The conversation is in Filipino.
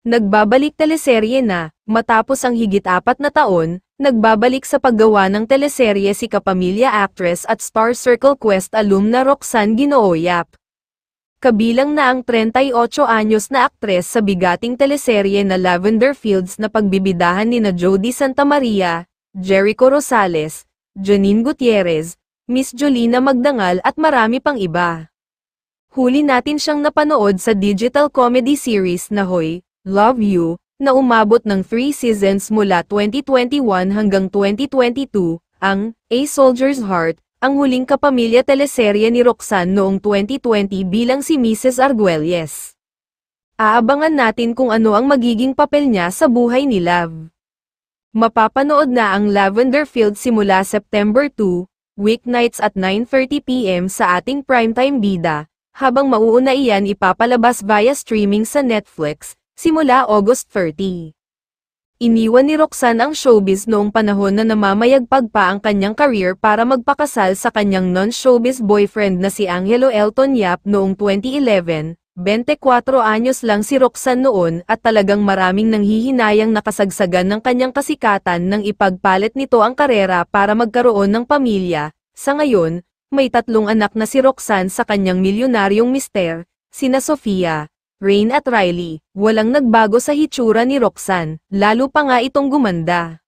Nagbabalik teleserye na, matapos ang higit apat na taon, nagbabalik sa paggawa ng teleserye si kapamilya actress at Star Circle Quest alumna Roxanne Ginooyap. Kabilang na ang 38 anyos na aktres sa bigating teleserye na Lavender Fields na pagbibidahan ni na Jody Santa Maria, Jericho Rosales, Janine Gutierrez, Miss Jolina Magdangal at marami pang iba. Huli natin siyang napanood sa digital comedy series na Hoy, Love You, na umabot ng 3 seasons mula 2021 hanggang 2022, ang A Soldier's Heart, ang huling kapamilya teleserye ni Roxanne noong 2020 bilang si Mrs. Arguelles. Aabangan natin kung ano ang magiging papel niya sa buhay ni Love. Mapapanood na ang Lavender Field simula September 2, weeknights at 9.30pm sa ating primetime bida, habang mauuna iyan ipapalabas via streaming sa Netflix, simula August 30. Iniwan ni Roxanne ang showbiz noong panahon na namamayagpag pa ang kanyang career para magpakasal sa kanyang non-showbiz boyfriend na si Angelo Elton Yap noong 2011. 24 anyos lang si Roxanne noon at talagang maraming nanghihinayang nakasagsagan ng kanyang kasikatan nang ipagpalit nito ang karera para magkaroon ng pamilya. Sa ngayon, may tatlong anak na si Roxanne sa kanyang milyonaryong mister, sina Sofia, Rain at Riley, walang nagbago sa hitsura ni Roxanne, lalo pa nga itong gumanda.